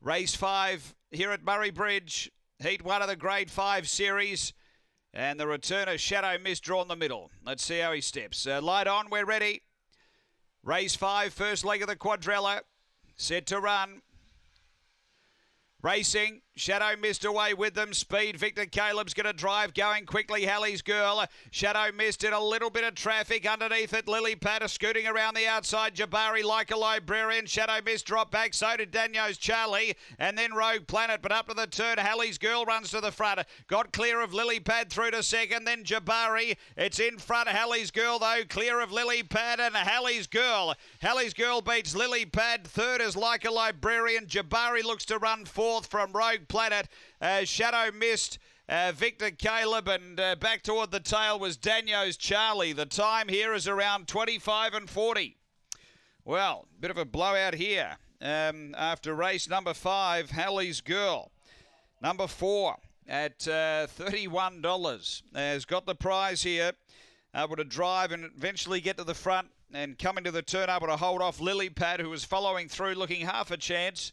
Race five here at Murray Bridge, heat one of the grade five series. And the returner, Shadow Mist, drawn the middle. Let's see how he steps. Uh, light on, we're ready. Race five, first leg of the quadrilla. Set to run. Racing, Shadow Mist away with them. Speed, Victor Caleb's going to drive, going quickly. Hallie's girl. Shadow Mist in a little bit of traffic underneath it. Lily Patter scooting around the outside. Jabari like a librarian. Shadow Mist drop back. So did Daniels Charlie. And then Rogue Planet. But up to the turn, Hallie's girl runs to the front. Got clear of Lily Pad through to second. Then Jabari. It's in front. Hallie's girl, though, clear of Lily Pad and Hallie's girl. Hallie's girl beats Lily Pad. Third is like a librarian. Jabari looks to run fourth forth from Rogue Planet. Uh, Shadow Mist. Uh, Victor Caleb and uh, back toward the tail was Daniel's Charlie. The time here is around 25 and 40. Well, a bit of a blowout here um, after race number five, Hallie's Girl. Number four at uh, $31 has got the prize here. Able to drive and eventually get to the front and coming to the turn, able to hold off Lily Pad, who was following through, looking half a chance.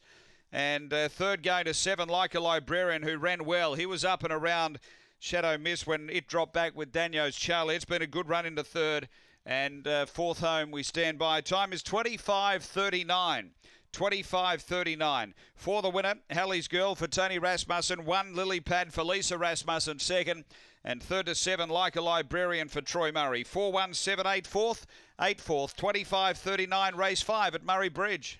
And uh, third going to seven, like a librarian who ran well. He was up and around Shadow Miss when it dropped back with Daniels Charlie. It's been a good run into third. And uh, fourth home, we stand by. Time is 25.39. 25.39. For the winner, Hallie's Girl for Tony Rasmussen. One, Lily Pad for Lisa Rasmussen. Second, and third to seven, like a librarian for Troy Murray. 4 1 8 fourth, 8 25.39, race five at Murray Bridge.